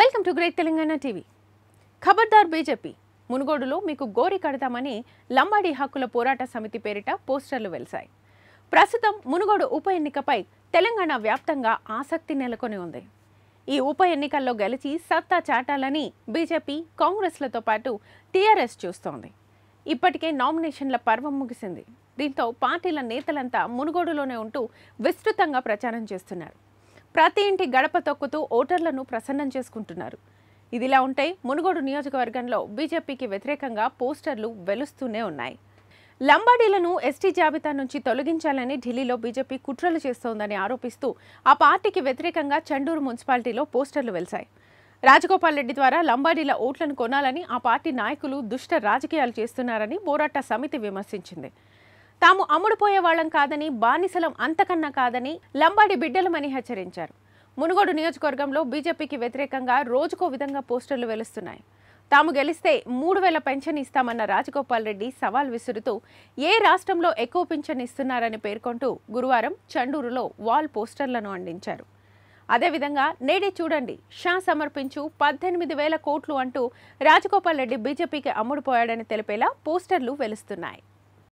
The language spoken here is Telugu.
welcome to great Telangana TV ఖబర్దార్ బీజేపీ మునుగోడులో మీకు గోరి కడతామని లంబాడి హక్కుల పోరాట సమితి పేరిట పోస్టర్లు వెలిశాయి ప్రస్తుతం మునుగోడు ఉప ఎన్నికపై తెలంగాణ వ్యాప్తంగా ఆసక్తి నెలకొని ఉంది ఈ ఉప ఎన్నికల్లో గెలిచి సత్తా చాటాలని బీజేపీ కాంగ్రెస్లతో పాటు టీఆర్ఎస్ చూస్తోంది ఇప్పటికే నామినేషన్ల పర్వం ముగిసింది దీంతో పార్టీల నేతలంతా మునుగోడులోనే ఉంటూ విస్తృతంగా ప్రచారం చేస్తున్నారు ప్రతి ఇంటి గడప తొక్కుతూ ఓటర్లను ప్రసన్నం చేసుకుంటున్నారు ఇదిలా ఉంటే మునుగోడు నియోజకవర్గంలో బీజేపీకి వ్యతిరేకంగా పోస్టర్లు వెలుస్తూనే ఉన్నాయి లంబాడీలను ఎస్టీ జాబితా నుంచి తొలగించాలని ఢిల్లీలో బీజేపీ కుట్రలు చేస్తోందని ఆరోపిస్తూ ఆ పార్టీకి వ్యతిరేకంగా చండూరు మున్సిపాలిటీలో పోస్టర్లు వెలిశాయి రాజగోపాల్ రెడ్డి ద్వారా లంబాడీల ఓట్లను కొనాలని ఆ పార్టీ నాయకులు దుష్ట రాజకీయాలు చేస్తున్నారని పోరాట సమితి విమర్శించింది తాము అమ్ముడుపోయే వాళ్ళం కాదని బానిసలం అంతకన్నా కాదని లంబాడి బిడ్డలమని హెచ్చరించారు మునుగోడు నియోజకవర్గంలో బీజేపీకి వ్యతిరేకంగా రోజుకో విధంగా పోస్టర్లు వెలుస్తున్నాయి తాము గెలిస్తే మూడు వేల పెన్షన్ ఇస్తామన్న రాజగోపాల్ రెడ్డి సవాల్ విసురుతూ ఏ రాష్ట్రంలో ఎక్కువ పెన్షన్ ఇస్తున్నారని పేర్కొంటూ గురువారం చండూరులో వాల్ పోస్టర్లను అందించారు అదేవిధంగా నేడే చూడండి షా సమర్పించు పద్దెనిమిది వేల కోట్లు అంటూ రాజగోపాల్ రెడ్డి బీజేపీకి అమ్ముడుపోయాడని తెలిపేలా పోస్టర్లు వెలుస్తున్నాయి